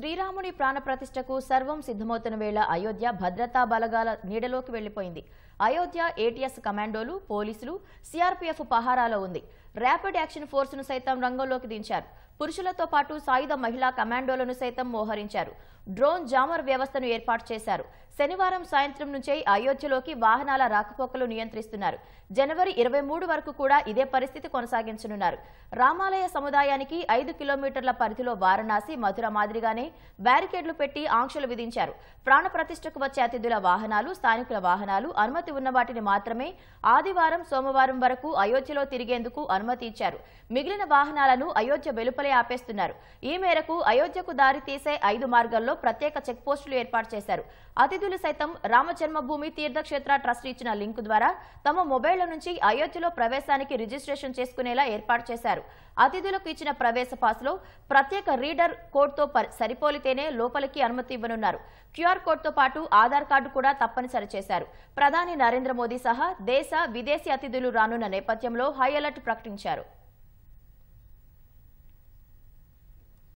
శ్రీరాముడి ప్రాణప్రతిష్టకు సర్వం సిద్ధమవుతున్న వేళ అయోధ్య భద్రతా బలగాల నీడలోకి వెళ్లిపోయింది అయోధ్య ఏటీఎస్ కమాండోలు పోలీసులు సిఆర్పిఎఫ్ పహారాలో ఉంది ర్యాపిడ్ యాక్షన్ ను సైతం రంగంలోకి దించారు పురుషులతో పాటు సాయుధ మహిళా కమాండోలను సైతం మోహరించారు డ్రోన్ జామర్ వ్యవస్థను ఏర్పాటు చేశారు శనివారం సాయంత్రం నుంచే అయోధ్యలోకి వాహనాల రాకపోకలు నియంత్రిస్తున్నారు జనవరి ఇరవై మూడు వరకు కూడా ఇదే పరిస్థితి కొనసాగించనున్నారు రామాలయ సముదాయానికి ఐదు కిలోమీటర్ల పరిధిలో వారణాసి మధుర మాదిరిగానే బ్యారికేడ్లు పెట్టి ఆంక్షలు విధించారు ప్రాణప్రతిష్టకు వచ్చే అతిథుల వాహనాలు స్థానికుల వాహనాలు అనుమతి ఉన్న వాటిని మాత్రమే ఆదివారం సోమవారం వరకు అయోధ్యలో తిరిగేందుకు అనుమతి ఇచ్చారు మిగిలిన వాహనాలను అయోధ్య వెలుపలే ఆపేస్తున్నారు ఈ మేరకు అయోధ్యకు దారి తీసే ఐదు మార్గాల్లో ప్రత్యేక చెక్ పోస్టులు ఏర్పాటు చేశారు అతిథులు సైతం రామజన్మభూమి తీర్థక్షేత్ర ట్రస్ట్ ఇచ్చిన లింక్ ద్వారా తమ మొబైల్ నుంచి అయోధ్యలో ప్రవేశానికి రిజిస్ట్రేషన్ చేసుకునేలా ఏర్పాటు చేశారు అతిథులకు ఇచ్చిన ప్రవేశ పాస్లో ప్రత్యేక రీడర్ కోడ్తో సరిపోలితేనే లోపలికి అనుమతి ఇవ్వనున్నారు క్యూఆర్ కోడ్తో పాటు ఆధార్ కార్డు కూడా తప్పనిసరి చేశారు ప్రధాని నరేంద్ర మోదీ సహా దేశ విదేశీ అతిథులు రానున్న నేపథ్యంలో హైఅలర్ట్ ప్రకటించారు సమర్పించారు